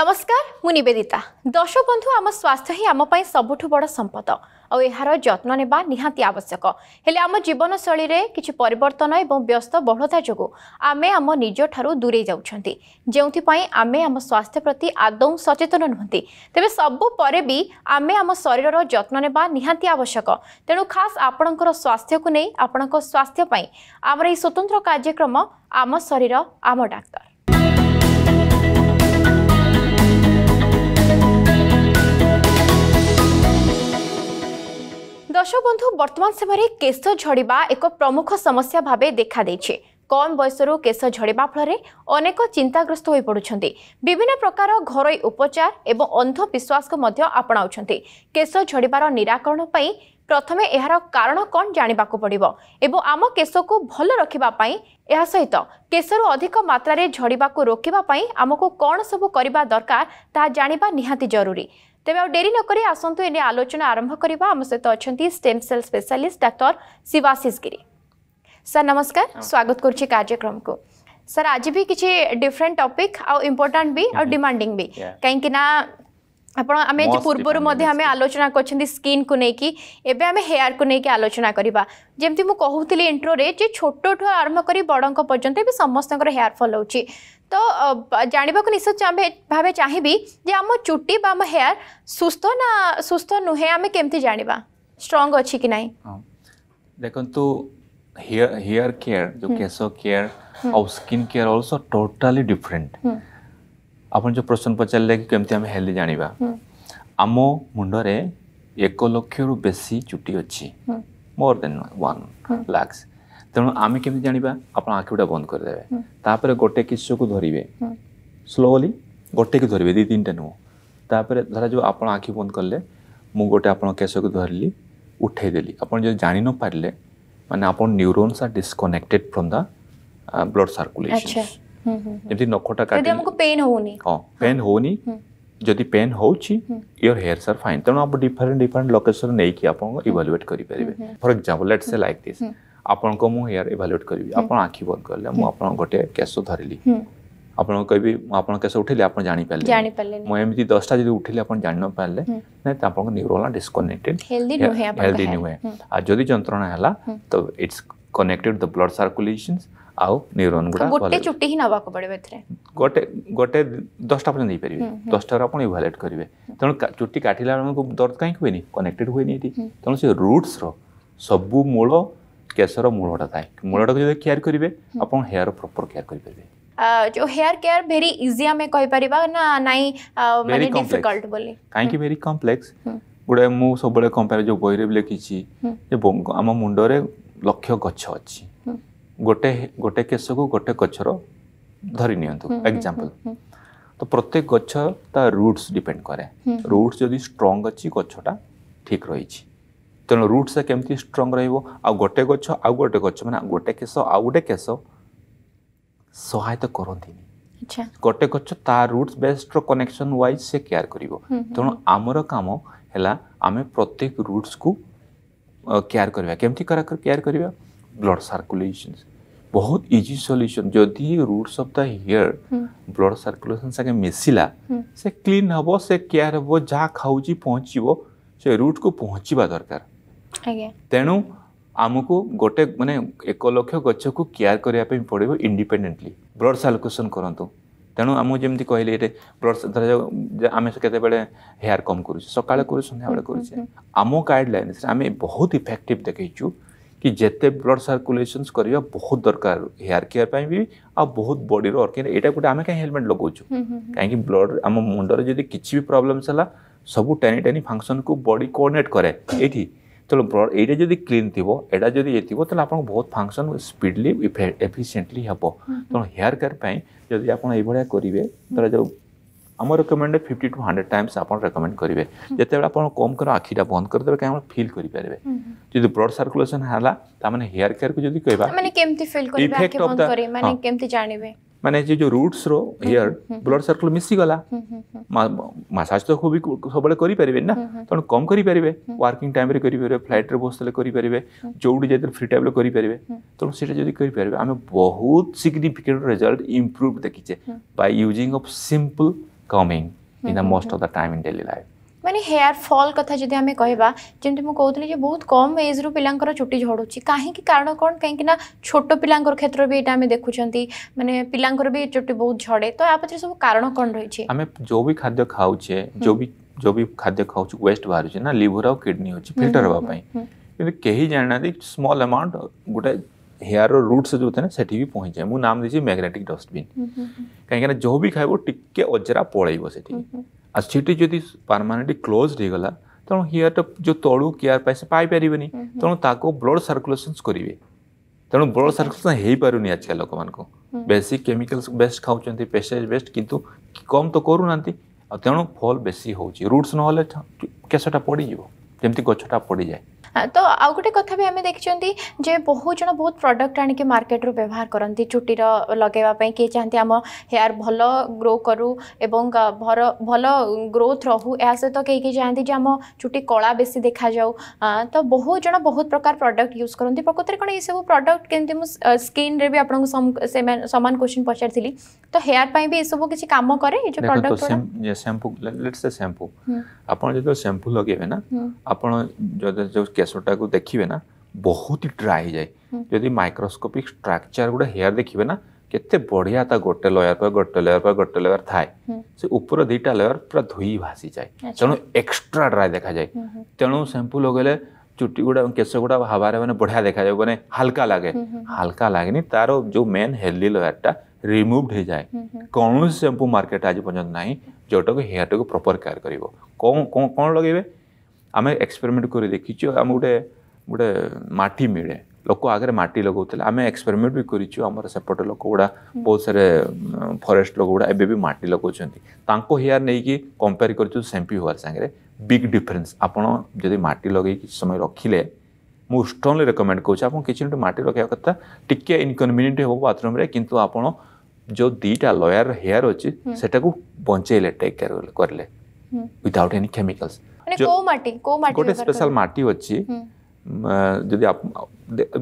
নমস্কার মু নিবেদিতা দর্শক বন্ধু আম স্বাস্থ্য হি আম পাই সবুঠু বড় সম্পদ ଆଉ ଏହାର ଯତ୍ନ ନେବା ନିହାତି ଆବଶ୍ୟକ ହେଲେ ଆମ ଜୀବନଶୈଳୀରେ କିଛି ପରିବର୍ତ୍ତନ ଏବଂ ବ୍ୟସ୍ତ ବହୁଳତା ଯୋଗୁଁ ଆମେ ଆମ ନିଜଠାରୁ ଦୂରେଇ ଯାଉଛନ୍ତି ଯେଉଁଥିପାଇଁ ଆମେ ଆମ ସ୍ୱାସ୍ଥ୍ୟ ପ୍ରତି ଆଦୌ ସଚେତନ ନୁହନ୍ତି ତେବେ ସବୁ ପରେ ବି ଆମେ ଆମ ଶରୀରର ଯତ୍ନ ନେବା ନିହାତି ଆବଶ୍ୟକ ତେଣୁ ଖାସ୍ ଆପଣଙ୍କର ସ୍ୱାସ୍ଥ୍ୟକୁ ନେଇ ଆପଣଙ୍କ ସ୍ୱାସ୍ଥ୍ୟ ପାଇଁ ଆମର ଏହି ସ୍ୱତନ୍ତ୍ର କାର୍ଯ୍ୟକ୍ରମ ଆମ ଶରୀର ଆମ ଡାକ୍ତର দর্শক বন্ধু বর্তমান সময়ে কেশ ঝড়া এক প্রমুখ সমস্যা ভাবে দেখা দিয়েছে কম বয়সর কেশ ঝড়া ফলে অনেক চিন্তাগ্রস্ত হয়ে পড়ুন বিভিন্ন প্রকার ঘর উপচার এবং অন্ধবিশ্বাস আপনাউন কেশ ঝড়ার নিরাকরণ প্রথমে এর কারণ কণ জাঁয়া পড়ব এবং আম কেশক ভাল রাখা এসহিত কেশর অধিক মাত্রায় ঝড়া রোকা আমি কম সবু করা দরকার তা জাঁয়া নিহতি জরুরি ତେବେ ଆଉ ଡେରି ନକରି ଆସନ୍ତୁ ଏନେ ଆଲୋଚନା ଆରମ୍ଭ କରିବା ଆମ ସହିତ ଅଛନ୍ତି ଷ୍ଟେମ୍ ସେଲ୍ ସ୍ପେଶାଲିଷ୍ଟ ଡାକ୍ତର ଶିବାଶିଷ ଗିରି ସାର୍ ନମସ୍କାର ସ୍ୱାଗତ କରୁଛି କାର୍ଯ୍ୟକ୍ରମକୁ ସାର୍ ଆଜି ବି କିଛି ଡିଫରେଣ୍ଟ ଟପିକ୍ ଆଉ ଇମ୍ପୋର୍ଟାଣ୍ଟ ବି ଆଉ ଡିମାଣ୍ଡିଂ ବି କାହିଁକି ନା ଆପଣ ଆମେ ପୂର୍ବରୁ ମଧ୍ୟ ଆମେ ଆଲୋଚନା କରିଛନ୍ତି ସ୍କିନ୍କୁ ନେଇକି ଏବେ ଆମେ ହେୟାରକୁ ନେଇକି ଆଲୋଚନା କରିବା ଯେମିତି ମୁଁ କହୁଥିଲି ଇଣ୍ଟ୍ରୋରେ ଯେ ଛୋଟଠୁ ଆରମ୍ଭ କରି ବଡ଼ଙ୍କ ପର୍ଯ୍ୟନ୍ତ ଏବେ ସମସ୍ତଙ୍କର ହେୟାର ଫଲ୍ ହେଉଛି ତ ଜାଣିବାକୁ ନିଶ୍ଚୟ ଭାବେ ଚାହିଁବି ଯେ ଆମ ଚୁଟି ବା ଆମ ହେୟାର ସୁସ୍ଥ ନା ସୁସ୍ଥ ନୁହେଁ ଆମେ କେମିତି ଜାଣିବା ଷ୍ଟ୍ରଙ୍ଗ ଅଛି କି ନାହିଁ ଦେଖନ୍ତୁ ହେୟାର କେୟାର ଯେଉଁ କେଶ କେୟାର ଆଉ skin care also totally different ଆପଣ ଯେଉଁ ପ୍ରଶ୍ନ ପଚାରିଲେ କି କେମିତି ଆମେ ହେଲ୍ଦି ଜାଣିବା ଆମ ମୁଣ୍ଡରେ ଏକ ଲକ୍ଷରୁ ବେଶୀ ଚୁଟି ଅଛି ମୋର୍ ଦେନ୍ ୱାନ୍ ଲାକ୍ସ ତେଣୁ ଆମେ କେମିତି ଜାଣିବା ଆପଣ ଆଖିଗୁଡ଼ା ବନ୍ଦ କରିଦେବେ ତାପରେ ଗୋଟେ କିଶକୁ ଧରିବେ ସ୍ଲୋଲି ଗୋଟେକୁ ଧରିବେ ଦୁଇ ତିନିଟା ନୁହଁ ତାପରେ ଧରାଯାଉ ଆପଣ ଆଖି ବନ୍ଦ କଲେ ମୁଁ ଗୋଟେ ଆପଣ କେଶକୁ ଧରିଲି ଉଠେଇଦେଲି ଆପଣ ଯଦି ଜାଣି ନ ପାରିଲେ ମାନେ ଆପଣ neurons are disconnected from the blood circulation ଯେମିତି ନଖଟା କାଟି ଆମକୁ ପେନ୍ ହଉନି ହଁ ପେନ୍ ହଉନି ଯଦି ପେନ୍ ହେଉଛି ଇୟର ହେୟାର୍ସ ଆର୍ ଫାଇନ୍ ତେଣୁ ଆପଣ ଡିଫରେଣ୍ଟ ଡିଫରେଣ୍ଟ ଲୋକେସନ୍ ନେଇକି ଆପଣ ଇଭାଲୁଏଟ୍ କରିପାରିବେ for example let say like this ଆପଣଙ୍କ ମୁଁ ହେୟାର୍ ଇଭାଲୁଏଟ୍ କରିବି ଆପଣ ଆଖି ବନ୍ଦ କଲେ ମୁଁ ଆପଣ ଗୋଟେ କେଶ ଧରିଲି ଆପଣଙ୍କୁ କହିବି ମୁଁ ଆପଣ କେଶ ଉଠେଇଲି ଆପଣ ଜାଣିପାରିଲେ ମୁଁ ଏମିତି ଦଶଟା ଯଦି ଉଠେଇଲି ଆପଣ ଜାଣି ନପାରିଲେ ଆପଣଙ୍କ ନ୍ୟୁରୋଲା ଡିସକନେକ୍ଟେଡ୍ ହେଲ୍ଦି ନୁହେଁ ଆଉ ଯଦି ଯନ୍ତ୍ରଣା ହେଲା ତ it's connected the blood circulations ଆଉ ନ୍ୟୁରୋନ୍ ଗୁଡ଼ା ଗୋଟେ ଚୁଟି ହିଁ ନେବାକୁ ପଡ଼ିବ ଏଥିରେ ଗୋଟେ ଗୋଟେ ଦଶଟା ପର୍ଯ୍ୟନ୍ତ ଦେଇପାରିବେ ଦଶଟାରୁ ଆପଣ ଇଭାଲୁଏଟ୍ କରିବେ ତେଣୁ ଚୁଟି କାଟିଲା ବେଳକୁ ଦର୍ଦ କାହିଁକି ହୁଏନି କନେକ୍ଟେଡ୍ ହୁଏନି ଏଠି ତେଣୁ ସେ ରୁଟ୍ସର ସବୁ ମୂଳ କେଶର ମୂଳଟା ଥାଏ ମୂଳଟାକୁ ଯଦି କେୟାର କରିବେ ଆପଣ ହେୟାର ପ୍ରପର୍ କେୟାର କରିପାରିବେ जो हेयर केयर वेरी इजी आम कहीपर ना नाई माने डिफिकल्ट बोली काहे वेरी कॉम्प्लेक्स गुडे मु सब कंपेयर जो बही रे लिखी जे आम मुंड रे लक्ष गछ अछि ଗୋଟେ ଗୋଟେ କେଶକୁ ଗୋଟେ ଗଛର ଧରି ନିଅନ୍ତୁ ଏକ୍ଜାମ୍ପଲ୍ ତ ପ୍ରତ୍ୟେକ ଗଛ ତା ରୁଟ୍ସ ଡିପେଣ୍ଡ କରେ ରୁଟ୍ସ ଯଦି ଷ୍ଟ୍ରଙ୍ଗ ଅଛି ଗଛଟା ଠିକ୍ ରହିଛି ତେଣୁ ରୁଟ୍ସଟା କେମିତି ଷ୍ଟ୍ରଙ୍ଗ ରହିବ ଆଉ ଗୋଟେ ଗଛ ଆଉ ଗୋଟେ ଗଛ ମାନେ ଗୋଟେ କେଶ ଆଉ ଗୋଟେ କେଶ ସହାୟତା କରନ୍ତିନି ଗୋଟେ ଗଛ ତା ରୁଟ୍ସ ବେସ୍ଡର କନେକ୍ସନ୍ ୱାଇଜ୍ ସେ କେୟାର କରିବ ତେଣୁ ଆମର କାମ ହେଲା ଆମେ ପ୍ରତ୍ୟେକ ରୁଟ୍ସକୁ କେୟାର କରିବା କେମିତି କେୟାର କରିବା ब्लड सर्कुलेशन बहुत इजी सल्यूशन जदि roots of the hair blood circulation सागे मिसिला हम्म। से क्लीन हम से केयर हे जहाँ खाऊ पहुँच से रुट को पहुँचवा दरकार तेणु आमको गोटे मानने एक लक्ष गच को केयर करने पड़े इंडिपेडेन्टली ब्लड सर्कुलेसन करूँ तेणु आम जमी कहल ब्लड आम से हेयर कम कर सका सन्या बेले करम गाइडलैन आम बहुत इफेक्टिव देखे କି ଯେତେ ବ୍ଲଡ଼ ସାର୍କୁଲେସନ୍ସ କରିବା ବହୁତ ଦରକାର ହେୟାର କେୟାର ପାଇଁ ବି ଆଉ ବହୁତ ବଡ଼ିର ଅର୍ଗାନ୍ ଏଇଟା ଗୋଟେ ଆମେ କାହିଁ ହେଲମେଟ୍ ଲଗାଉଛୁ କାହିଁକି ବ୍ଲଡ଼ ଆମ ମୁଣ୍ଡରେ ଯଦି କିଛି ବି ପ୍ରୋବ୍ଲେମ୍ସ ହେଲା ସବୁ ଟାନି ଟାନି ଫଙ୍କସନ୍କୁ ବଡ଼ି କୋଅର୍ଡ଼ିନେଟ୍ କରେ ଏଇଠି ତେଣୁ ବ୍ଲଡ଼ ଏଇଟା ଯଦି କ୍ଲିନ୍ ଥିବ ଏଇଟା ଯଦି ଇଏ ଥିବ ତାହେଲେ ଆପଣଙ୍କ ବହୁତ ଫଙ୍କସନ୍ ସ୍ପିଡ଼ଲି ଏଫିସିଏଣ୍ଟଲି ହେବ ତେଣୁ ହେୟାର କେୟାର ପାଇଁ ଯଦି ଆପଣ ଏଇଭଳିଆ କରିବେ ଧର ଯେଉଁ আমার recommended fifty to hundred times আপনার রেকমেন্ড করবে যেতবে আপনার কম করে আখিটা বন্ধ করেদেবে কেন ফিল করে যদি ব্লড সার্কুলেশন হলা তার মানে হেয়ার কেয়ার কু যদি কইবা মানে কেমতি ফিল করবে ইফেক্ট অফ দা মানে কেমতি জানিবে মানে যে যে রুটস রো হেয়ার ব্লড সার্কুল মিশি গলা মাসাজ তো খুবই সবলে করি পারিবে না তখন কম করি পারিবে ওয়ার্কিং টাইম রে করি পারিবে ফ্লাইট রে বসলে করি পারিবে জৌড়ি যেতে ফ্রি টাইম রে করি পারিবে তখন সেটা যদি করি পারিবে আমি বহুত সিগনিফিকেন্ট রেজাল্ট ইমপ্রুভ দেখিছে by using of simple coming in the most of the time in daily life. ମାନେ ହେୟାର ଫଲ୍ କଥା ଯଦି ଆମେ କହିବା ଯେମିତି ମୁଁ କହୁଥିଲି ଯେ ବହୁତ କମ୍ ଏଜ୍ରୁ ପିଲାଙ୍କର ଚୁଟି ଝଡ଼ୁଛି କାହିଁକି କାରଣ କ'ଣ କାହିଁକି ନା ଛୋଟ ପିଲାଙ୍କର କ୍ଷେତ୍ରରେ ବି ଏଇଟା ଆମେ ଦେଖୁଛନ୍ତି ମାନେ ପିଲାଙ୍କର ବି ଚୁଟି ବହୁତ ଝଡ଼େ ତ ୟା ପଛରେ ସବୁ କାରଣ କ'ଣ ରହିଛି ଆମେ ଯେଉଁ ବି ଖାଦ୍ୟ ଖାଉଛେ ଯେଉଁ ବି ଯେଉଁ ବି ଖାଦ୍ୟ ଖାଉଛୁ ୱେଷ୍ଟ ବାହାରୁଛି ନା ଲିଭର ଆଉ କିଡ଼ନୀ ହେଉଛି ଫିଲ୍ଟର ହେବା ପାଇଁ କିନ୍ତୁ କେହି ଜାଣିନାହାନ୍ତି ସ୍ମଲ୍ ଆମାଉଣ୍ଟ ଗୋଟେ हेयर रूट से जो थे ना से भी पहुँच जाए मुझे नाम दीजिए मैग्नेटिक डस्टबिन हम्म, हम्म, हम्म। कहीं जो भी खाइब टी अजरा पलैब से आठ जब परमानेंट क्लोज हो गला तेणु तो हेयर टा तो जो तलू केयर पाए पारे तेणु ब्लड सर्कुलेसन करेंगे तेणु ब्लड सर्कुलेसन हो पार नहीं आजिकल लोक मूँ बेस केमिकल्स बेस्ट खाऊँ पेस्टाइज बेस्ट कितु कम तो करूना तेणु फल बेस हो रुट्स ना केशटा पड़ जाए जमी गाँ पड़ जाए ତ ଆଉ ଗୋଟେ କଥା ବି ଆମେ ଦେଖିଛନ୍ତି ଯେ ବହୁ ଜଣ ବହୁତ ପ୍ରଡ଼କ୍ଟ ଆଣିକି ମାର୍କେଟରୁ ବ୍ୟବହାର କରନ୍ତି ଚୁଟିର ଲଗାଇବା ପାଇଁ କିଏ ଚାହାନ୍ତି ଆମ ହେୟାର ଭଲ ଗ୍ରୋ କରୁ ଏବଂ ଭଲ ଭଲ ଗ୍ରୋଥ୍ ରହୁ ଏହା ସହିତ କେହି କେହି ଚାହାନ୍ତି ଯେ ଆମ ଚୁଟି କଳା ବେଶୀ ଦେଖାଯାଉ ତ ବହୁ ଜଣ ବହୁତ ପ୍ରକାର ପ୍ରଡ଼କ୍ଟ ୟୁଜ୍ କରନ୍ତି ପ୍ରକୃତରେ କ'ଣ ଏସବୁ ପ୍ରଡ଼କ୍ଟ କେମିତି ମୁଁ ସ୍କିନ୍ରେ ବି ଆପଣଙ୍କୁ ସମାନ କ୍ୱେଶ୍ଚିନ୍ ପଚାରିଥିଲି ତ ହେୟାର ପାଇଁ ବି ଏସବୁ କିଛି କାମ କରେ ଏ ଯେଉଁ ପ୍ରଡ଼କ୍ଟ ଶ୍ୟାମ୍ପୁ ଲେଟ୍ସ ଶ୍ୟାମ୍ପୁ ଆପଣ ଯେତେବେଳେ ଶ୍ୟାମ୍ପୁ ଲଗେଇବେ ନା ଆପଣ ଯେଉଁ केशटा को देखिए ना बहुत ही ड्राई जाए जदि माइक्रोस्कोपिक स्ट्राक्चर गुड हेयर देखिए ना के बढ़िया गोटे लयर पर गोटे लेयर पर गोटे लेयर थाए से उपर दुटा लेयर पूरा धोई भासी जाए तेणु एक्सट्रा ड्राए देखा जाए तेणु शैंपू लगे चुट्टी गुड़ा केश गुड़ा हवा मैंने बढ़िया देखा जाए मैंने हाल्का लगे हाल्का लगे तार जो मेन हेल्दी लेयर टा रिमुवड हो जाए कौन शैंपू मार्केट आज पर्यटन ना जोटा कि हेयर टाक प्रपर केयर कर कौन लगे ଆମେ ଏକ୍ସପେରିମେଣ୍ଟ କରି ଦେଖିଛୁ ଆମେ ଗୋଟେ ଗୋଟେ ମାଟି ମିଳେ ଲୋକ ଆଗରେ ମାଟି ଲଗାଉଥିଲେ ଆମେ ଏକ୍ସପେରିମେଣ୍ଟ ବି କରିଛୁ ଆମର ସେପଟେ ଲୋକଗୁଡ଼ା ବହୁତ ସାରା ଫରେଷ୍ଟ ଲୋକଗୁଡ଼ା ଏବେ ବି ମାଟି ଲଗାଉଛନ୍ତି ତାଙ୍କ ହେୟାର ନେଇକି କମ୍ପେୟାର କରିଛୁ ସେମ୍ପି ହେୟାର ସାଙ୍ଗରେ ବିଗ୍ ଡିଫରେନ୍ସ ଆପଣ ଯଦି ମାଟି ଲଗେଇକି କିଛି ସମୟ ରଖିଲେ ମୁଁ ଷ୍ଟ୍ରଙ୍ଗଲି ରେକମେଣ୍ଡ କରୁଛି ଆପଣ କିଛି ମିନିଟ୍ ମାଟି ରଖିବା କଥା ଟିକେ ଇନକନଭିନିଏଣ୍ଟ ହେବ ବାଥରୁମ୍ରେ କିନ୍ତୁ ଆପଣ ଯେଉଁ ଦୁଇଟା ଲୟାର ହେୟାର ଅଛି ସେଟାକୁ ବଞ୍ଚେଇଲେ ଟେକ୍ କେୟାର କଲେ ୱିଦାଉଟ୍ ଏନି କେମିକାଲ୍ସ ମାନେ କୋଉ ମାଟି କୋଉ ମାଟି ଗୋଟେ ସ୍ପେଶାଲ ମାଟି ଅଛି ଯଦି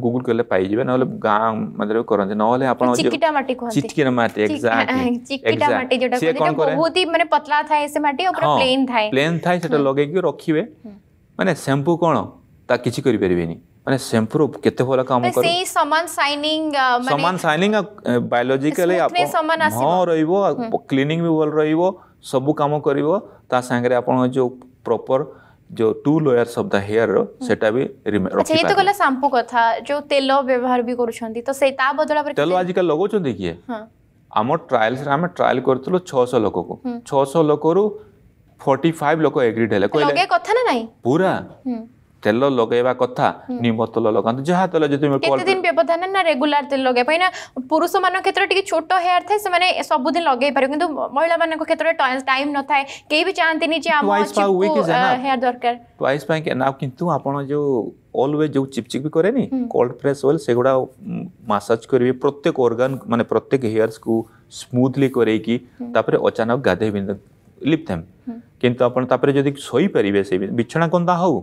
ଗୁଗୁଲ କଲେ ପାଇଯିବେ ନହେଲେ ଗାଁ ମାନେ କରନ୍ତି ନହେଲେ ଆପଣ ଚିକିଟା ମାଟି କୁହନ୍ତି ଚିକିଟା ମାଟି ଏକ୍ସାକ୍ଟଲି ଚିକିଟା ମାଟି ଯୋଉଟା କୁହନ୍ତି ବହୁତ ମାନେ ପତଳା ଥାଏ ସେ ମାଟି ଆଉ ପୁରା ପ୍ଲେନ୍ ଥାଏ ପ୍ଲେନ୍ ଥାଏ ସେଟା ଲଗେଇକି ରଖିବେ ମାନେ ଶ୍ୟାମ୍ପୁ କ'ଣ ତା କିଛି କରିପାରିବେନି ମାନେ ଶ୍ୟାମ୍ପୁର କେତେ ଭଲ କାମ କରେ ସେଇ ସମାନ ସାଇନିଂ ସମାନ ସାଇନିଂ ବାୟୋଲୋଜିକାଲି ହଁ ରହିବ କ୍ଲିନିଂ ବି ଭଲ ରହିବ ସବୁ କାମ କରିବ ତା ସାଙ୍ଗରେ ଆପଣ ଯୋଉ प्रॉपर जो two layers of the hair सेटा भी अच्छा ये तो कला शैम्पू कथा जो तेल व्यवहार भी करू करूछंती तो से ता बदल पर तेल आज कल लगोछंती किए हां हमर ट्रायल्स रे ଆମ ଟ୍ରାଏଲ୍ସରେ ଆମେ ଟ୍ରାଏଲ୍ କରିଥିଲୁ ଛଅଶହ ଲୋକକୁ ଛଅଶହ ଲୋକରୁ ଫର୍ଟି ଫାଇଭ୍ ଲୋକ ଏଗ୍ରିଡ୍ ହେଲେ କହିଲେ କଥା ନା ନାହିଁ ପୁରା তেল লগাইবা কথা নিম তেল লগাতে যাহা তেল যদি কেতদিন ব্যবধান না রেগুলার তেল লগাই পাই না পুরুষ মানক ক্ষেত্রে টিকে ছোট হেয়ার থাকে সেমানে সবুদিন লগাই পারে কিন্তু মহিলা মানক ক্ষেত্রে টাইম ন থাকে কেই বি চাহନ୍ତି নি যে আমো হেয়ার দরকার টুয়াইস পাই কে না কিন্তু আপন যে অলওয়েজ যে চিপচিপ বি করেনি কোল্ড প্রেস অয়েল সেগুড়া মাসাজ করিবে প্রত্যেক অর্গান মানে প্রত্যেক হেয়ারস কু স্মুথলি করেকি তারপরে অচানক গাধেইবেন লিপ দেম কিন্তু আপন তারপরে যদি সই পারিবে সেই বিছনা কোন্দা হউ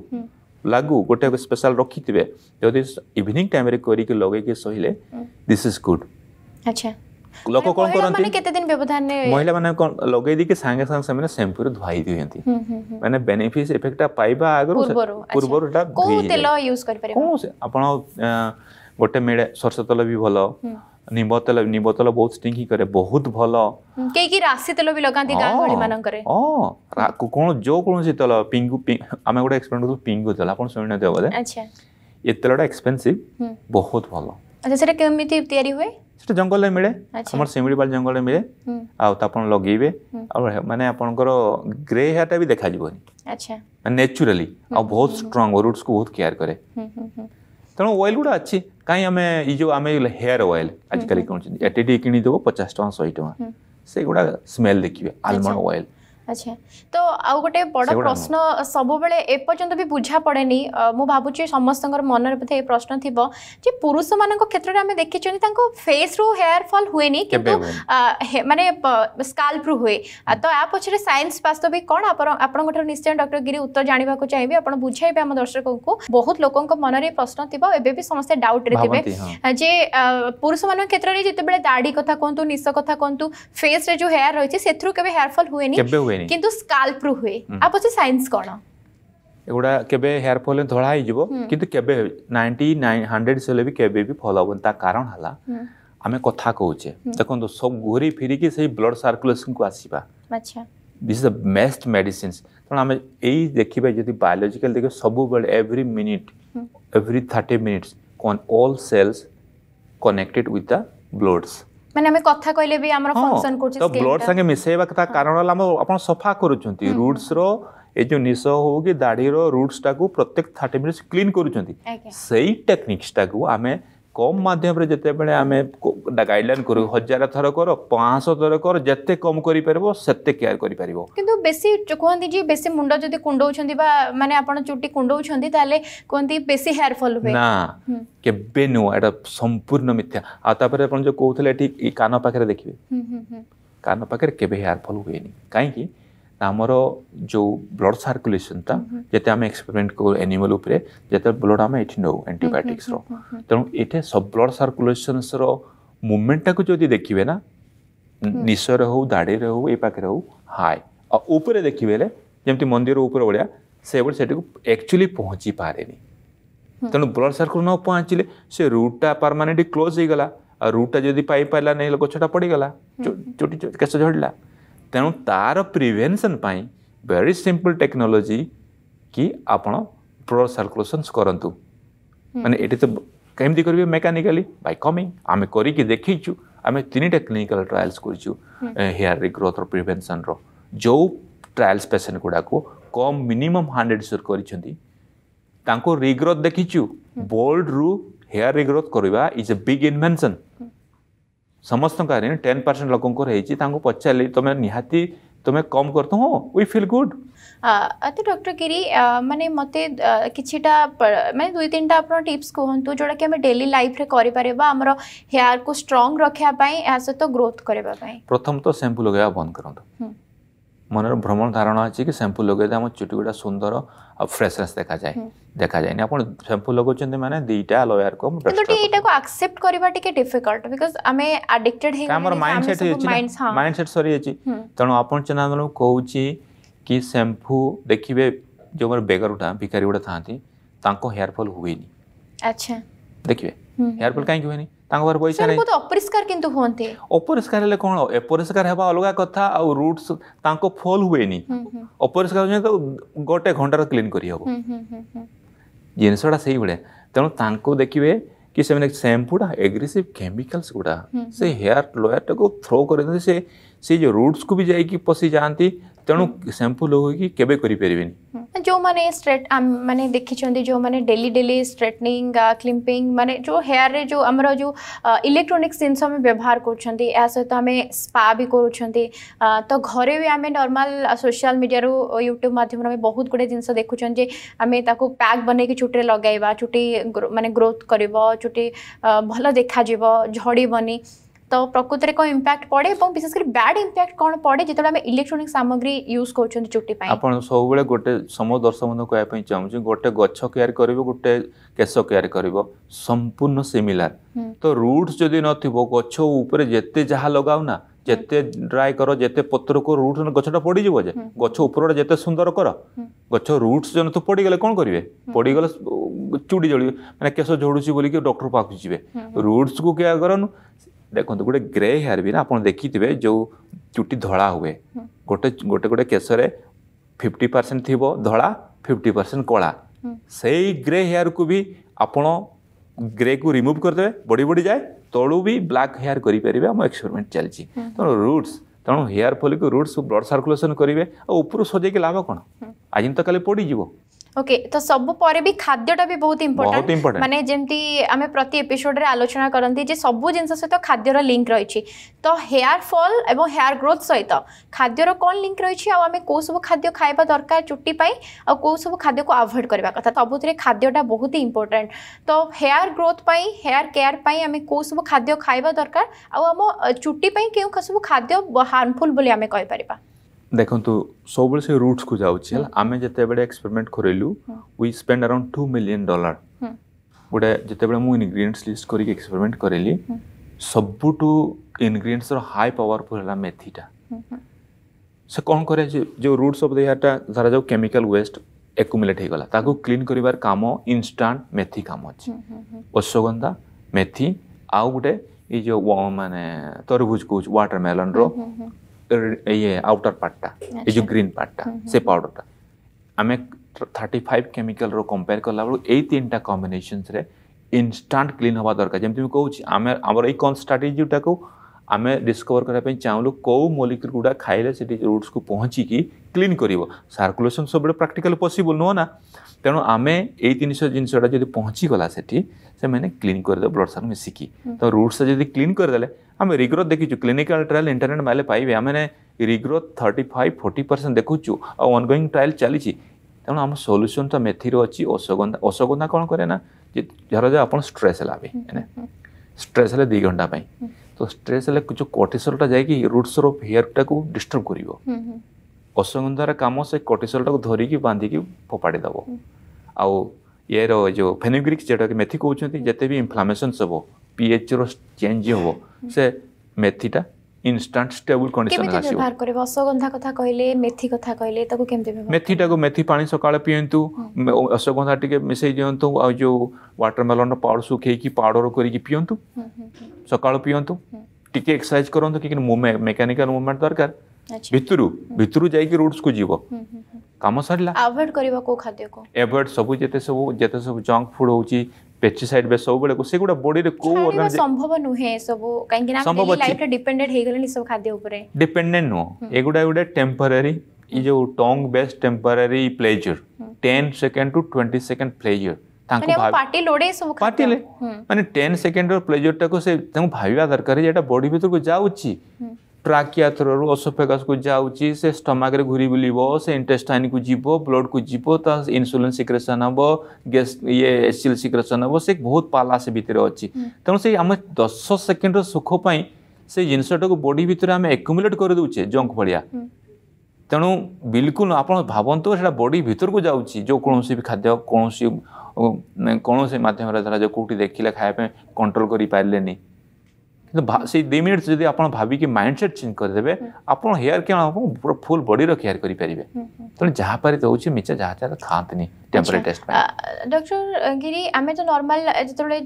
लगू गोटे स्पेशल रखी थे जदि इवनिंग टाइम कर लगे सहले दिस इज गुड लोक कौन करते महिला मैंने लगे देखिए सांगे सांगे सेम्पू धुआई दिये मैंने बेनिफिट इफेक्ट पाइबा आगे पूर्व आप गोटे मेड़े सरस तेल भी भल ନିମ୍ବ ତେଲ ନିମ୍ବ ତେଲ ବହୁତ ଷ୍ଟିଙ୍କି କରେ ବହୁତ ଭଲ କେହି କି ରାଶି ତେଲ ବି ଲଗାନ୍ତି ଗାଁ ଗହଳି ମାନଙ୍କରେ ହଁ କ'ଣ ଯେଉଁ କୌଣସି ତେଲ ପିଙ୍ଗୁ ଆମେ ଗୋଟେ ଏକ୍ସପେରିମେଣ୍ଟ କରୁ ପିଙ୍ଗୁ ତେଲ ଆପଣ ଶୁଣିନଥିବେ ବୋଧେ ଏ ତେଲଟା ଏକ୍ସପେନ୍ସିଭ୍ ବହୁତ ଭଲ ଆଚ୍ଛା ସେଟା କେମିତି ତିଆରି ହୁଏ ସେଟା ଜଙ୍ଗଲରେ ମିଳେ ଆମର ଶିମିଳିପାଳ ଜଙ୍ଗଲରେ ମିଳେ ଆଉ ଆପଣ ଲଗେଇବେ ଆଉ ମାନେ ଆପଣଙ୍କର ଗ୍ରେ ହେୟାରଟା ବି ଦେଖାଯିବନି ଆଚ୍ଛା ନେଚୁରାଲି ଆଉ ବହୁତ ଷ୍ଟ୍ରଙ୍ଗ ରୁଟ୍ସକୁ ବହୁତ କେୟାର କରେ ତେଣୁ ଅଏଲ୍ ଗୁଡ଼ା ଅଛି कहीं आम ये आम हेयर ऑयल आजिकल कौन एटेडी किनीद पचास टाँग शह टाँह से गुड़ा स्मेल देखिए आलमंड ऑयल ଆଚ୍ଛା ତ ଆଉ ଗୋଟେ ବଡ଼ ପ୍ରଶ୍ନ ସବୁବେଳେ ଏପର୍ଯ୍ୟନ୍ତ ବି ବୁଝା ପଡ଼େନି ମୁଁ ଭାବୁଛି ସମସ୍ତଙ୍କର ମନରେ ବୋଧେ ଏ ପ୍ରଶ୍ନ ଥିବ ଯେ ପୁରୁଷମାନଙ୍କ କ୍ଷେତ୍ରରେ ଆମେ ଦେଖିଛନ୍ତି ତାଙ୍କ ଫେସ୍ରୁ ହେୟାର ଫଲ୍ ହୁଏନି କିନ୍ତୁ ମାନେ ସ୍କାଲ୍ପରୁ ହୁଏ ତ ୟା ପଛରେ ସାଇନ୍ସ ବାସ୍ତବିକ କ'ଣ ଆପଣ ଠାରୁ ନିଶ୍ଚୟ ଡକ୍ଟର ଗିରି ଉତ୍ତର ଜାଣିବାକୁ ଚାହିଁବି ଆପଣ ବୁଝାଇବେ ଆମ ଦର୍ଶକଙ୍କୁ ବହୁତ ଲୋକଙ୍କ ମନରେ ପ୍ରଶ୍ନ ଥିବ ଏବେ ବି ସମସ୍ତେ ଡାଉଟ୍ରେ ଥିବେ ଯେ ପୁରୁଷମାନଙ୍କ କ୍ଷେତ୍ରରେ ଯେତେବେଳେ ଦାଢ଼ି କଥା କୁହନ୍ତୁ ନିଶ କଥା କୁହନ୍ତୁ ଫେସ୍ରେ ଯେଉଁ ହେୟାର ରହିଛି ସେଥିରୁ କେବେ ହେୟାର ଫଲ୍ ହୁଏନି ହୁଏନି କିନ୍ତୁ ସ୍କାଲ୍ପ ହୁଏ ଆଉ ପଛେ ସାଇନ୍ସ କ'ଣ ଏଗୁଡ଼ା କେବେ ହେୟାର ଫଲ୍ ଧଳା ହେଇଯିବ କିନ୍ତୁ କେବେ ନାଇଣ୍ଟି ନାଇନ୍ ହଣ୍ଡ୍ରେଡ଼ ହେଲେ ବି କେବେ ବି ଫଲ୍ ହେବନି ତା କାରଣ ହେଲା ଆମେ କଥା କହୁଛେ ଦେଖନ୍ତୁ ସବୁ ଘୁରି ଫିରିକି ସେଇ ବ୍ଲଡ଼ ସାର୍କୁଲେସନ୍କୁ ଆସିବା this is the best medicines ତେଣୁ ଆମେ ଏଇ ଦେଖିବା ଯଦି ବାୟୋଲୋଜିକାଲ ଦେଖିବା ସବୁବେଳେ every minute every thirty minutes କନ୍ all cells connected with the bloods ମାନେ ଆମେ କଥା କହିଲେ ବି ଆମର ଫଙ୍କସନ କରୁଛି ତ ବ୍ଲଡ ସାଙ୍ଗେ ମିଶେଇବା କଥା କାରଣ ହେଲା ଆମ ଆପଣ ସଫା କରୁଛନ୍ତି ରୁଟ୍ସ ର ଏ ଯୋଉ ନିଶ ହଉ କି ଦାଢ଼ିର ରୁଟ୍ସଟାକୁ ପ୍ରତ୍ୟେକ ଥାର୍ଟି ମିନିଟ୍ସ କ୍ଲିନ୍ କରୁଛନ୍ତି ସେଇ ଟେକ୍ନିକ୍ସଟାକୁ ଆମେ କମ୍ ମାଧ୍ୟମରେ ଯେତେବେଳେ ଆମେ ଗାଇଡ଼ଲାଇନ୍ କରୁ ହଜାରେ ଥର କର ପାଞ୍ଚଶହ ଥର କର ଯେତେ କମ୍ କରିପାରିବ ସେତେ କେୟାର କରିପାରିବ କିନ୍ତୁ ବେଶୀ କୁହନ୍ତି ଯେ ବେଶୀ ମୁଣ୍ଡ ଯଦି କୁଣ୍ଡଉଛନ୍ତି ବା ମାନେ ଆପଣ ଚୁଟି କୁଣ୍ଡଉଛନ୍ତି ତାହେଲେ କୁହନ୍ତି ବେଶୀ ହେୟାର ଫଲ୍ ହୁଏ ନା କେବେ ନୁହଁ ଏଇଟା ସମ୍ପୂର୍ଣ୍ଣ ମିଥ୍ୟା ଆଉ ତାପରେ ଆପଣ ଯେଉଁ କହୁଥିଲେ ଏଠି କାନ ପାଖରେ ଦେଖିବେ କାନ ପାଖରେ କେବେ ହେୟାର ଫଲ୍ ହୁଏନି କାହିଁକି ଆମର ଯେଉଁ ବ୍ଲଡ଼ ସାର୍କୁଲେସନ୍ଟା ଯେତେ ଆମେ ଏକ୍ସପେରିମେଣ୍ଟ କରୁ ଏନିମାଲ୍ ଉପରେ ଯେତେ ବ୍ଲଡ଼ ଆମେ ଏଠି ନେଉ ଆଣ୍ଟିବାୟୋଟିକ୍ସର ତେଣୁ ଏଠି ସବ୍ ବ୍ଲଡ଼ ସାର୍କୁଲେସନ୍ସର ମୁଭମେଣ୍ଟଟାକୁ ଯଦି ଦେଖିବେ ନା ନିଶରେ ହଉ ଦାଢ଼ିରେ ହଉ ଏ ପାଖରେ ହଉ ହାଏ ଆଉ ଉପରେ ଦେଖିବେ ହେଲେ ଯେମିତି ମନ୍ଦିର ଉପରେ ଭଳିଆ ସେଭଳି ସେଠିକୁ ଆକ୍ଚୁଆଲି ପହଞ୍ଚି ପାରେନି ତେଣୁ ବ୍ଲଡ଼ ସାର୍କୁଲ୍ ନ ପହଞ୍ଚିଲେ ସେ ରୁଟ୍ଟା ପରମାନେଣ୍ଟ କ୍ଲୋଜ୍ ହେଇଗଲା ଆଉ ରୁଟ୍ଟା ଯଦି ପାଇପାରିଲା ନାହିଁ ଗଛଟା ପଡ଼ିଗଲା ଚୁଟି କେଶ ଝଡ଼ିଲା ତେଣୁ ତା'ର ପ୍ରିଭେନସନ୍ ପାଇଁ ଭେରି ସିମ୍ପଲ୍ ଟେକ୍ନୋଲୋଜି କି ଆପଣ ବ୍ଲଡ୍ ସର୍କୁଲେସନ୍ସ କରନ୍ତୁ ମାନେ ଏଠି ତ କେମିତି କରିବେ ମେକାନିକାଲି ବାଇ କମିଂ ଆମେ କରିକି ଦେଖେଇଛୁ ଆମେ ତିନିଟା କ୍ଲିନିକାଲ ଟ୍ରାଏଲ୍ସ କରିଛୁ ହେୟାର ଗ୍ରୋଥର ପ୍ରିଭେନସନ୍ର ଯେଉଁ ଟ୍ରାଏଲ୍ସ ପେସେଣ୍ଟ ଗୁଡ଼ାକୁ କମ୍ ମିନିମମ୍ ହଣ୍ଡ୍ରେଡ଼ ସିଓର କରିଛନ୍ତି ତାଙ୍କୁ ରିଗ୍ରୋଥ୍ ଦେଖିଛୁ ବୋଲ୍ଡରୁ ହେୟାର ରିଗ୍ରୋଥ୍ କରିବା ଇଜ୍ ଏ ବିଗ୍ ଇନଭେନସନ୍ ସମସ୍ତଙ୍କ ଆରେ ଟେନ୍ ପରସେଣ୍ଟ ଲୋକଙ୍କର ହେଇଛି ତାଙ୍କୁ ପଚାରିଲି ତୁମେ ନିହାତି ତୁମେ କମ୍ କରିଥାଉ ହଁ ୱି ଫିଲ୍ ଗୁଡ୍ ତ ଡକ୍ଟର ଗିରି ମାନେ ମୋତେ କିଛିଟା ମାନେ ଦୁଇ ତିନିଟା ଆପଣ ଟିପ୍ସ କୁହନ୍ତୁ ଯେଉଁଟାକି ଆମେ ଡେଲି ଲାଇଫ୍ରେ କରିପାରିବା ଆମର ହେୟାରକୁ ଷ୍ଟ୍ରଙ୍ଗ ରଖିବା ପାଇଁ ଏହା ସହିତ ଗ୍ରୋଥ୍ କରିବା ପାଇଁ ପ୍ରଥମତଃ ସ୍ୟାମ୍ପୁ ଲଗାଇବା ବନ୍ଦ କରନ୍ତୁ मनर भ्रमण धारणा अच्छे कि लगे आम चुट्टी गुटा सुंदर आ फ्रेशनेस देखा जाए देखा जाए आपन शैंपू लगोचंदे माने दीटा लॉयर को को एक्सेप्ट करबा डिफिकल्ट बिकॉज़ आमे एडिक्टेड माइंडसेट माइंडसेट सॉरी अछि तनो आपन चनन कि शैंपू देखिबे जो मोर बेगर उठा भिकारी उठा थांती तांको हेयर अच्छा देखिबे हेयर फॉल काई हुईनी ତାଙ୍କ ପାଖରେ ପଇସା ନାହିଁ ଅପରିଷ୍କାର କିନ୍ତୁ ହୁଅନ୍ତି ଅପରିଷ୍କାର ହେଲେ କ'ଣ ଅପରିଷ୍କାର ହେବା ଅଲଗା କଥା ଆଉ ରୁଟ୍ସ ତାଙ୍କ ଫଲ୍ ହୁଏନି ଅପରିଷ୍କାର ହେଉଛନ୍ତି ତାକୁ ଗୋଟେ ଘଣ୍ଟାର କ୍ଲିନ୍ କରିହେବ ଜିନିଷଟା ସେଇଭଳିଆ ତେଣୁ ତାଙ୍କୁ ଦେଖିବେ କି ସେମାନେ ସାମ୍ପୁଟା ଏଗ୍ରେସିଭ୍ କେମିକାଲ୍ସ ଗୁଡ଼ା ସେ ହେୟାର୍ ଲୋୟାର୍ଟାକୁ ଥ୍ରୋ କରିଦିଅନ୍ତି ସେ ସେ ଯେଉଁ ରୁଟ୍ସକୁ ବି ଯାଇକି ପଶିଯାଆନ୍ତି तेणु शैंपू लगे केवे करें जो माने स्ट्रेट माने देखी जो माने डेली डेली स्ट्रेटनिंग क्लिंपिंग माने जो हेयर रे जो आम जो इलेक्ट्रोनिक्स जिन व्यवहार कर सहित आम स्पा भी कर तो घरे भी आम नर्माल सोशियाल मीडिया यूट्यूब मध्यम बहुत गुड़े जिनस देखुन जे आम पैक बनई चुटे लगे चुट्टी मानते ग्रोथ कर चुट्टी भल देखा झड़बनी ତ ପ୍ରକୃତରେ କ'ଣ ଇମ୍ପାକ୍ଟ ପଡ଼େ ଏବଂ ବିଶେଷ କରି ବ୍ୟାଡ୍ ଇମ୍ପାକ୍ଟ କ'ଣ ପଡ଼େ ଯେତେବେଳେ ଆମେ ଇଲେକ୍ଟ୍ରୋନିକ ସାମଗ୍ରୀ ୟୁଜ୍ କରୁଛନ୍ତି ଚୁଟି ପାଇଁ ଆପଣ ସବୁବେଳେ ଗୋଟେ ସମସ୍ତ ଦର୍ଶକମାନଙ୍କୁ କହିବା ପାଇଁ ଚାହୁଁଛି ଗୋଟେ ଗଛ କେୟାର କରିବ ଗୋଟେ କେଶ କେୟାର କରିବ ସମ୍ପୂର୍ଣ୍ଣ ସିମିଲାର ତ ରୁଟ୍ସ ଯଦି ନଥିବ ଗଛ ଉପରେ ଯେତେ ଯାହା ଲଗାଉ ନା ଯେତେ ଡ୍ରାଏ କର ଯେତେ ପତ୍ରକୁ ରୁଟ୍ ଗଛଟା ପଡ଼ିଯିବ ଯେ ଗଛ ଉପରଟା ଯେତେ ସୁନ୍ଦର କର ଗଛ ରୁଟ୍ସ ଜନତ ପଡ଼ିଗଲେ କ'ଣ କରିବେ ପଡ଼ିଗଲେ ଚୁଡ଼ି ଜଳିବେ ମାନେ କେଶ ଝଡ଼ୁଛି ବୋଲିକି ଡକ୍ଟର ପାଖକୁ ଯିବେ ରୁଟ୍ସକୁ କେୟାର କରନୁ ଦେଖନ୍ତୁ ଗୋଟେ ଗ୍ରେ ହେୟାର ବି ନା ଆପଣ ଦେଖିଥିବେ ଯେଉଁ ଚୁଟି ଧଳା ହୁଏ ଗୋଟେ ଗୋଟେ ଗୋଟେ କେଶରେ ଫିଫ୍ଟି ପରସେଣ୍ଟ ଥିବ ଧଳା ଫିଫ୍ଟି ପରସେଣ୍ଟ କଳା ସେଇ ଗ୍ରେ ହେୟାରକୁ ବି ଆପଣ ଗ୍ରେକୁ ରିମୁଭ୍ କରିଦେବେ ବଢ଼ି ବଢ଼ିଯାଏ ତଳୁ ବି ବ୍ଲାକ୍ ହେୟାର କରିପାରିବେ ଆମ ଏକ୍ସପେରିମେଣ୍ଟ ଚାଲିଛି ତେଣୁ ରୁଟ୍ସ ତେଣୁ ହେୟାର ଫଲିକୁ ରୁଟ୍ସକୁ ବ୍ଲଡ଼ ସର୍କୁଲେସନ୍ କରିବେ ଆଉ ଉପରୁ ସଜେଇକି ଲାଭ କ'ଣ ଆଜି ତ କାଲି ପଡ଼ିଯିବ ओके तो सब पर भी खाद्यटा भी बहुत इंपोर्टेंट माने जेमती हमें प्रति एपिसोड रे आलोचना करंती जे सब जिंस सहित खाद्यर लिंक रही तो हेयर फॉल एवं हेयर ग्रोथ सहित खाद्यर कौन लिंक रही आम कौ सब खाद्य खाଇବା ଦରକାର ଚୁଟି ପାଇଁ ଆଉ କେଉଁ ସବୁ ଖାଦ୍ୟକୁ ଆଭଏଡ଼ କରିବା କଥା ସବୁଥିରେ ଖାଦ୍ୟଟା ବହୁତ ଇମ୍ପୋର୍ଟାଣ୍ଟ ତ ହେୟାର ଗ୍ରୋଥ୍ ପାଇଁ ହେୟାର କେୟାର ପାଇଁ ଆମେ କେଉଁ ସବୁ ଖାଦ୍ୟ ଖାଇବା ଦରକାର ଆଉ ଆମ ଚୁଟି ପାଇଁ କେଉଁ ସବୁ ଖାଦ୍ୟ ହାର୍ମଫୁଲ୍ ବୋଲି ଆମେ କହିପାରିବା ଦେଖନ୍ତୁ ସବୁବେଳେ ସେ ରୁଟ୍ସକୁ ଯାଉଛି ହେଲା ଆମେ ଯେତେବେଳେ ଏକ୍ସପେରିମେଣ୍ଟ କରେଇଲୁ we spend around two million dollar ଗୋଟେ ଯେତେବେଳେ ମୁଁ ଇନଗ୍ରିଡ଼ିଏଣ୍ଟସ୍ ଲିଷ୍ଟ କରିକି ଏକ୍ସପେରିମେଣ୍ଟ କରେଇଲି ସବୁଠୁ ଇନଗ୍ରିଡ଼ିଏଣ୍ଟସ୍ର ହାଇ ପାୱାରଫୁଲ୍ ହେଲା ମେଥିଟା ସେ କ'ଣ କରେ ଯେଉଁ ରୁଟ୍ସ ଅଫ୍ ଦେହଟା ଧରାଯାଉ କେମିକାଲ ୱେଷ୍ଟ ଏକୁମୁଲେଟ୍ ହେଇଗଲା ତାକୁ କ୍ଲିନ୍ କରିବାର କାମ ଇନଷ୍ଟାଣ୍ଟ ମେଥି କାମ ଅଛି ଅଶ୍ୱଗନ୍ଧା ମେଥି ଆଉ ଗୋଟେ ଏଇ ଯେଉଁ ମାନେ ତରଭୁଜ କହୁଛୁ ୱାଟର ମେଲନ୍ର ইয়ে আউটার পার্টটা এই যে গ্রিন পার্টটা ସେ ପାଉଡରଟା ଆମେ ଥାର୍ଟି ଫାଇଭ୍ କେମିକାଲ୍ର କମ୍ପେୟାର କଲାବେଳକୁ ଏଇ ତିନିଟା କମ୍ବିନେସନ୍ସରେ ଇନଷ୍ଟାଣ୍ଟ କ୍ଲିନ୍ ହେବା ଦରକାର ଯେମିତି ମୁଁ କହୁଛି ଆମେ ଆମର ଏଇ କନ୍ ଷ୍ଟ୍ରାଟେଜିଟାକୁ आम डिस्कवर करने चाहूँ कौ मोलिक्यूल गुड़ा खाइले से रूट्स को पहुँचिकी क्लीन कर सर्कुलेसन सब प्राक्टिकाल पसबुल नुह ना तेणु आम यही तीन जब पहुँचीगला से क्लीन करदे ब्लड सार मिसिकी तो रूट्सा जब क्लीन करदे आम रिग्रोथ देखीचु क्लिनिकाल ट्राएल इंटरनेट मारे पाइबे आम regrowth thirty five forty percent देखुचु आनगोईंग ट्राएल चली तेणु आम सल्यूसन तो मेथी अच्छी ओषगंधा ओषगंधा कौन कैना जर जब आप स्ट्रेस है स्ट्रेस है दी घंटा तो स्ट्रेस हेल्ला जो कटिसलटा जा रुट्स रफ हेयरटा को डिस्टर्ब कर असंगंधार काम से कटिसलटा को धरिकी बांधिकी फोपाड़ी दब आ आउ यो फेनुग्रिक्स कि मेथी कहते जिते भी इनफ्लामेसन हे पीएच चेंज हे से मेथीटा ইনস্টান্ট ষ্টেবল কন্ডিশন আসিব ব্যবহার করিব অশ্বগন্ধা কথা কইলে মেথি কথা কইলে তাকু কেমতে ব্যবহার মেথিটাকু মেথি পানি সকালে পিয়ন্তু অশ্বগন্ধা টিকে মিশাই দিয়ন্তু আর যে ওয়াটারমেলন পাউডার শুকাইকি পাউডার করিকি পিয়ন্তু সকাল পিয়ন্তু টিকে এক্সরসাইজ করন্তু কি মেকানিক্যাল মুভমেন্ট দরকার ভিতরু ভিতরু যাইকি রুটস কু জীব কাম সরিলা অ্যাভয়েড করিবা কো খাদ্য কো অ্যাভয়েড সবু যেতে সবু যেতে সবু জঙ্ক ফুড হউচি পেস্টিসাইড বেশ সবুবেলে সেগুলা বডিরে কেউ অর্গান সম্ভব নুহে সবু কাইকি না সম্ভব লাইফটা ডিপেন্ডেন্ট হই গলেনি সব খাদ্য উপরে ডিপেন্ডেন্ট নো এগুলা গুডা টেম্পোরারি ই যে টং best temporary pleasure 10 second to 20 second pleasure ତାଙ୍କୁ ପାଟି ଲୋଡ଼େଇ ସବୁ ପାଟିଲେ ମାନେ ଟେନ୍ ସେକେଣ୍ଡର ପ୍ଲେଜରଟାକୁ ସେ ତାଙ୍କୁ ଭାବିବା ଦରକାର ଯେ ଏଇଟା ବଡି ଭିତରକୁ ଯାଉଛି ଟ୍ରାକିଆ ଥ୍ରୋରୁ ଅସୋଫେଗାସକୁ ଯାଉଛି ସେ ଷ୍ଟମାକରେ ଘୁରି ବୁଲିବ ସେ ଇଣ୍ଟେଷ୍ଟାଇନ୍କୁ ଯିବ ବ୍ଲଡ଼୍କୁ ଯିବ ତା ଇନ୍ସୁଲିନ୍ ସିକ୍ରେସନ୍ ହେବ ଗ୍ୟାସ୍ ଇଏ ଏସିଲ୍ ସିକ୍ରେସନ୍ ହେବ ସେ ବହୁତ ପାଲା ସେ ଭିତରେ ଅଛି ତେଣୁ ସେ ଆମେ ଦଶ ସେକେଣ୍ଡର ସୁଖ ପାଇଁ ସେ ଜିନିଷଟାକୁ ବଡ଼ି ଭିତରେ ଆମେ ଏକ୍ୟୁମୁଲେଟ୍ କରିଦେଉଛେ ଜଙ୍କ ଭଳିଆ ତେଣୁ ବିଲକୁଲ ଆପଣ ଭାବନ୍ତୁ ସେଇଟା ବଡ଼ି ଭିତରକୁ ଯାଉଛି ଯେଉଁ କୌଣସି ବି ଖାଦ୍ୟ କୌଣସି କୌଣସି ମାଧ୍ୟମରେ ଧରାଯାଉ କେଉଁଠି ଦେଖିଲେ ଖାଇବା ପାଇଁ କଣ୍ଟ୍ରୋଲ୍ କରିପାରିଲେନି କିନ୍ତୁ ସେଇ ଦୁଇ ମିନିଟ୍ ଯଦି ଆପଣ ଭାବିକି ମାଇଣ୍ଡ ସେଟ୍ ଚେଞ୍ଜ କରିଦେବେ ଆପଣ ହେୟାର୍ କେୟାର ଆପଣ ପୁରା ଫୁଲ୍ ବଡ଼ିର କେୟାର କରିପାରିବେ ତେଣୁ ଯାହା ପାରି ଦେଉଛି ମିଛ ଯାହା ଚାହା ଖାଆନ୍ତିନି ଟେମ୍ପୋରାରୀ ଟେଷ୍ଟ ପାଇଁ ଡକ୍ଟର ଗିରି ଆମେ ତ ନର୍ମାଲ ଯେତେବେଳେ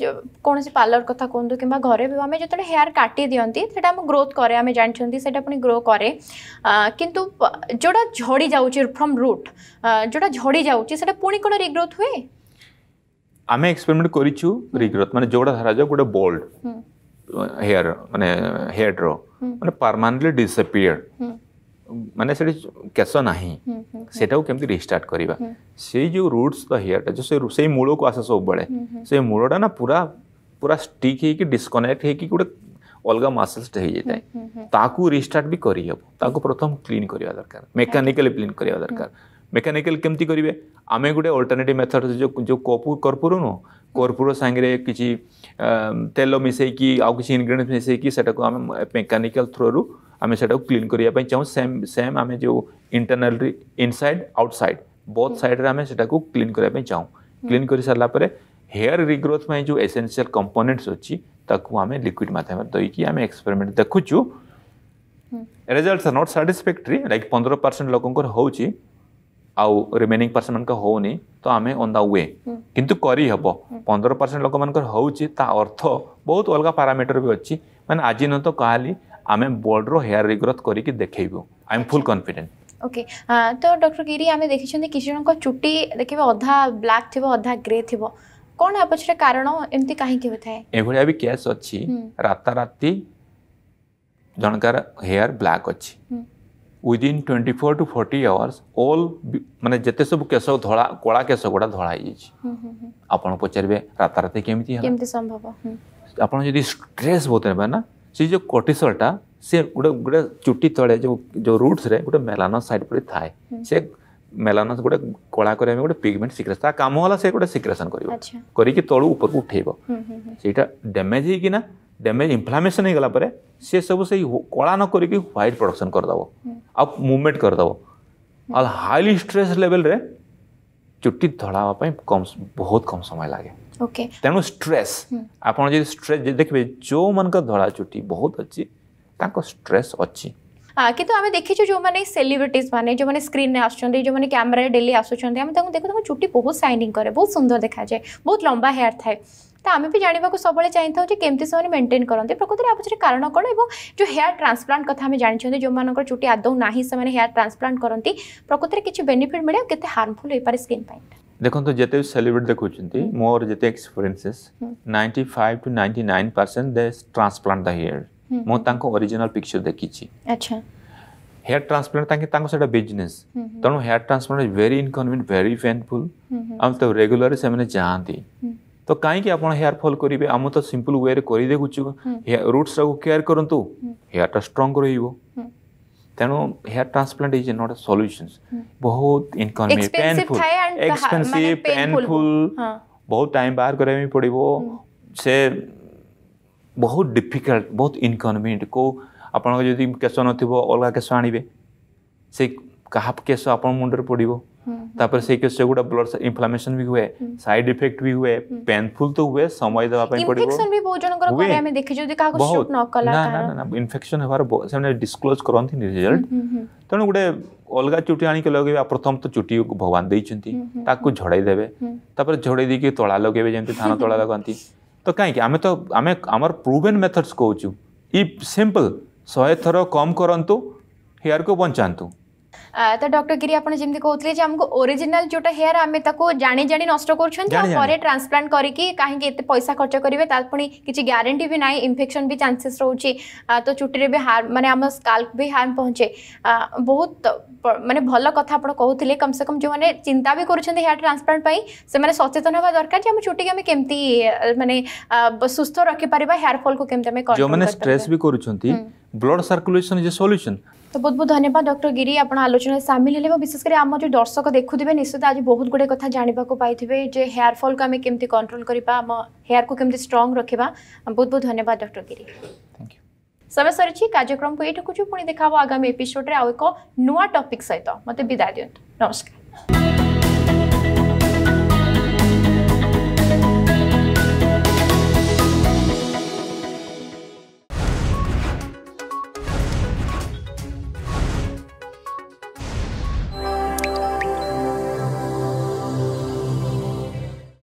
କୌଣସି ପାର୍ଲର କଥା କୁହନ୍ତୁ କିମ୍ବା ଘରେ ବି ଆମେ ଯେତେବେଳେ ହେୟାର କାଟି ଦିଅନ୍ତି ସେଇଟା ଆମ ଗ୍ରୋଥ୍ କରେ ଆମେ ଜାଣିଛନ୍ତି ସେଇଟା ପୁଣି ଗ୍ରୋ କରେ କିନ୍ତୁ ଯେଉଁଟା ଝଡ଼ି ଯାଉଛି ଫ୍ରମ୍ ରୁଟ୍ ଯେଉଁଟା ଝଡ଼ି ଯାଉଛି ସେଇଟା ପୁଣି କ'ଣ ରିଗ୍ରୋଥ୍ ହୁଏ ଆମେ ଏକ୍ସପେରିମେଣ୍ଟ କରିଛୁ ରିଗ୍ରୋଥ୍ ମାନେ ଯେଉଁଟା ଧରାଯାଉ ଗୋଟେ ବୋଲ୍ଡ হেয়ার মানে হেয়ার ড্র মানে ପରମାନେଣ୍ଟଲି ଡିସଆପିୟର୍ଡ ମାନେ ସେଠି କେଶ ନାହିଁ ସେଟାକୁ କେମିତି ରିଷ୍ଟାର୍ଟ କରିବା ସେଇ ଯେଉଁ ରୁଟ୍ସ ବା ହେୟାରଟା ଯେଉଁ ସେଇ ସେଇ ମୂଳକୁ ଆସେ ସବୁବେଳେ ସେଇ ମୂଳଟା ନା ପୁରା ପୁରା ଷ୍ଟିକ୍ ହେଇକି ଡିସକନେକ୍ଟ ହେଇକି ଗୋଟେ ଅଲଗା ମସଲ୍ସଟେ ହେଇଯାଇଥାଏ ତାକୁ ରିଷ୍ଟାର୍ଟ ବି କରିହେବ ତାକୁ ପ୍ରଥମ କ୍ଲିନ୍ କରିବା ଦରକାର ମେକାନିକାଲି କ୍ଲିନ୍ କରିବା ଦରକାର ମେକାନିକାଲି କେମିତି କରିବେ ଆମେ ଗୋଟେ ଅଲ୍ଟରନେଟିଭ୍ ମେଥଡ଼ ଯେଉଁ ଯେଉଁ କର୍ପୂର ନୁହଁ कर्पूर सांगे कि तेल मिसेक किसी कि इनग्रेडिएंट मिसेक मेकानिकाल थ्रु आम से क्लीन करने चाहूँ सेम सेम आम जो internal inside outside both सैड्रे क्लीन करने चाहूँ क्लीन कर सारापर हेयर रिग्रोथ में जो एसेनसीयल कंपोनेंट्स अच्छी आम लिक्विड मध्यम दईकि आम एक्सपेरिमेंट देखु रिजल्ट नट साटिसफेक्ट्री लाइक पंद्रह परसेंट लोक हो ଆଉ ରିମେନିଂ ପରସେଣ୍ଟ ହେଉନି ତ ଆମେ ଅନ୍ ଦ ୱେ କିନ୍ତୁ କରିହେବ ପନ୍ଦର ପରସେଣ୍ଟ ଲୋକମାନଙ୍କର ହେଉଛି ତା ଅର୍ଥ ବହୁତ ଅଲଗା ପାରାମିଟର ବି ଅଛି ମାନେ ଆଜି ନୁହେଁ ତ କାହାଲି ଆମେ ବୋର୍ଡର ହେୟାର ରିଗ୍ରୋଥ୍ କରିକି ଦେଖେଇବୁ I am full confident okay ତ ଡକ୍ଟର ଗିରି ଆମେ ଦେଖିଛନ୍ତି କିଛି ଜଣଙ୍କ ଚୁଟି ଦେଖିବେ ଅଧା ବ୍ଲାକ୍ ଥିବ ଅଧା ଗ୍ରେ ଥିବ କ'ଣ ୟା କାରଣ ଏମିତି କାହିଁକି ହୋଇଥାଏ ଏଭଳିଆ ବି କେସ୍ ଅଛି ରାତାରାତି ଜଣଙ୍କର ହେୟାର ବ୍ଲାକ୍ ଅଛି within twenty four to forty hours all ମାନେ ଯେତେ ସବୁ କେଶ ଧଳା କଳା କେଶ ଗୁଡ଼ା ଧଳା ହେଇଯାଇଛି ଆପଣ ପଚାରିବେ ରାତାରାତି କେମିତି ସମ୍ଭବ ଆପଣ ଯଦି ଷ୍ଟ୍ରେସ୍ ବହୁତ ନେବେ ନା ସେ ଯେଉଁ କଟିସଲ୍ଟା ସେ ଗୋଟେ ଗୋଟେ ଚୁଟି ତଳେ ଯେଉଁ ଯେଉଁ ରୁଟ୍ସରେ ଗୋଟେ ମେଲାନସ୍ ସାଇଡ଼୍ ପରି ଥାଏ ସେ ମେଲାନସ୍ ଗୋଟେ କଳା କରିବା ଗୋଟେ ପିଗମେଣ୍ଟ ସିକ୍ରେସନ୍ ତା କାମ ହେଲା ସେ ଗୋଟେ ସିକ୍ରେସନ୍ କରିବ କରିକି ତଳୁ ଉପରକୁ ଉଠେଇବ ସେଇଟା ଡ୍ୟାମେଜ୍ ହେଇକିନା डैमेज इनफ्लामेसन होगा सी सब से कला न कर ह्वैट प्रडक्शन करदेव आउ मुमेंट करदेव हाईली स्ट्रेस लेवल रे चुट्टी धड़ावा कम बहुत कम समय लगे ओके तेणु स्ट्रेस आप स्ट्रेस देखिए जो मन धड़ा चुट्टी बहुत अच्छी स्ट्रेस अच्छी कि तो आम देखी जो मैंने सेलिब्रिट मैंने जो मैंने स्क्रीन में आसुँचे जो मैंने कैमेर डेली आसुँचे देखो तुम चुट्टी बहुत सैनिंग कैर बहुत सुंदर देखा जाए बहुत लंबा हेयर थाए ତ ଆମେ ବି ଜାଣିବାକୁ ସବୁବେଳେ ଚାହିଁଥାଉ ଯେ କେମିତି ସେମାନେ ମେଣ୍ଟେନ୍ କରନ୍ତି ପ୍ରକୃତରେ ଆ ପଛରେ କାରଣ କ'ଣ ଏବଂ ଯେଉଁ ହେୟାର ଟ୍ରାନ୍ସପ୍ଲାଣ୍ଟ କଥା ଆମେ ଜାଣିଛନ୍ତି ଯେଉଁମାନଙ୍କର ଚୁଟି ଆଦୌ ନାହିଁ ସେମାନେ ହେୟାର ଟ୍ରାନ୍ସପ୍ଲାଣ୍ଟ କରନ୍ତି ପ୍ରକୃତରେ କିଛି ବେନିଫିଟ୍ ମିଳେ ଆଉ କେତେ ହାର୍ମଫୁଲ୍ ହୋଇପାରେ ସ୍କିନ୍ ପାଇଁ ଦେଖନ୍ତୁ ଯେତେ ବି ସେଲିବ୍ରେଟ୍ ଦେଖୁଛନ୍ତି ମୋର ଯେତେ experiences ninety five to ninety nine percent they transplant the hair ମୁଁ ତାଙ୍କ ଅରିଜିନାଲ୍ ପିକ୍ଚର ଦେଖିଛି ଆଚ୍ଛା हेयर ट्रांसप्लांट ताकि तांको सेटा बिजनेस तणु hair transplant is very inconvenient very painful हम तो रेगुलर से माने जांती ତ କାହିଁକି ଆପଣ ହେୟାର ଫଲ୍ କରିବେ ଆମେ ତ ସିମ୍ପଲ୍ ୱେରେ କରିଦେଖୁଛୁ ରୁଟ୍ସଟାକୁ କେୟାର କରନ୍ତୁ ହେୟାରଟା ଷ୍ଟ୍ରଙ୍ଗ ରହିବ ତେଣୁ hair transplant is not a solution ବହୁତ ଇନକନଭିନିଏଣ୍ଟ ପେନଫୁଲ ଏକ୍ସପେନ୍ସିଭ ପେନଫୁଲ ବହୁତ ଟାଇମ୍ ବାହାର କରିବା ପାଇଁ ପଡ଼ିବ ସେ ବହୁତ ଡିଫିକଲ୍ଟ ବହୁତ ଇନକନଭିନିଏଣ୍ଟ କେଉଁ ଆପଣଙ୍କ ଯଦି କେଶ ନଥିବ ଅଲଗା କେଶ ଆଣିବେ ସେ କାହା କେଶ ଆପଣଙ୍କ ମୁଣ୍ଡରେ ପଡ଼ିବ ତାପରେ ସେଇ କେସ୍ ଗୁଡା ବ୍ଲଡ୍ ଇନଫ୍ଲାମେସନ ବି ହୁଏ ସାଇଡ ଇଫେକ୍ଟ ବି ହୁଏ ପେନଫୁଲ ତ ହୁଏ ସମୟ ଦେବା ପାଇଁ ପଡିବ ଇନଫେକ୍ସନ ବି ବହୁତ ଜଣଙ୍କର କରେ ଆମେ ଦେଖିଛୁ ଯଦି କାହାକୁ ସୁଟ୍ ନ କଲା ନା ନା ନା ଇନଫେକ୍ସନ ହେବାର ସେମାନେ ଡିସକ୍ଲୋଜ କରନ୍ତିନି ରେଜଲ୍ଟ ତେଣୁ ଗୋଟେ ଅଲଗା ଚୁଟି ଆଣିକି ଲଗେଇବେ ପ୍ରଥମ ତ ଚୁଟିକୁ ଭଗବାନ ଦେଇଛନ୍ତି ତାକୁ ଝଡ଼େଇ ଦେବେ ତାପରେ ଝଡ଼େଇ ଦେଇକି ତଳା ଲଗେଇବେ ଯେମିତି ଧାନ ତଳା ଲଗାନ୍ତି ତ କାହିଁକି ଆମେ ତ ଆମେ ଆମର ପ୍ରୁଭେନ୍ ମେଥଡ୍ସ କହୁଛୁ ଇ ସିମ୍ପଲ୍ ଶହେ ଥର କମ୍ କରନ୍ତୁ ହେୟାରକୁ ବଞ୍ଚାନ୍ତୁ ତ ଡକ୍ଟର ଗିରି ଆପଣ ଯେମିତି କହୁଥିଲେ ଯେ ଆମକୁ ଓରିଜିନାଲ ଯୋଉଟା ହେୟାର ଆମେ ତାକୁ ଜାଣି ଜାଣି ନଷ୍ଟ କରୁଛନ୍ତି ଆଉ ପରେ ଟ୍ରାନ୍ସପ୍ଲାଣ୍ଟ କରିକି କାହିଁକି ଏତେ ପଇସା ଖର୍ଚ୍ଚ କରିବେ ତା ପୁଣି କିଛି ଗ୍ୟାରେଣ୍ଟି ବି ନାହିଁ ଇନଫେକ୍ସନ ବି ଚାନ୍ସେସ୍ ରହୁଛି ତ ଚୁଟିରେ ବି ହାର୍ମ ମାନେ ଆମ ସ୍କାଲ୍ପ ବି ହାର୍ମ ପହଞ୍ଚେ ବହୁତ ମାନେ ଭଲ କଥା ଆପଣ କହୁଥିଲେ କମ୍ ସେ କମ୍ ଯେଉଁମାନେ ଚିନ୍ତା ବି କରୁଛନ୍ତି ହେୟାର ଟ୍ରାନ୍ସପ୍ଲାଣ୍ଟ ପାଇଁ ସେମାନେ ସଚେତନ ହେବା ଦରକାର ଯେ ଆମ ଚୁଟିକି ଆମେ କେମିତି ମାନେ ସୁସ୍ଥ ରଖିପାରିବା ହେୟାର ଫଲ୍କୁ କେମିତି ଆମେ ଯେଉଁମାନେ ଷ୍ଟ୍ରେସ୍ ବି କରୁଛନ୍ତି blood circulation is a solution तो बहुत बहुत धन्यवाद डॉक्टर गिरी आप आलोचना सामिल है विशेषकर आम जो दर्शक देखुए निश्चित आज बहुत गुड़े कथ जानवाक हेयरफल को आम के कंट्रोल करवा हेयर को कमी स्ट्रंग रखा बहुत बहुत धन्यवाद डॉक्टर गिरी समय सर कार्यक्रम को ये रखु पुणी देखा आगामी एपिसोड में आउ एक नुआ टपिक सहित मत विदा दिंतु नमस्कार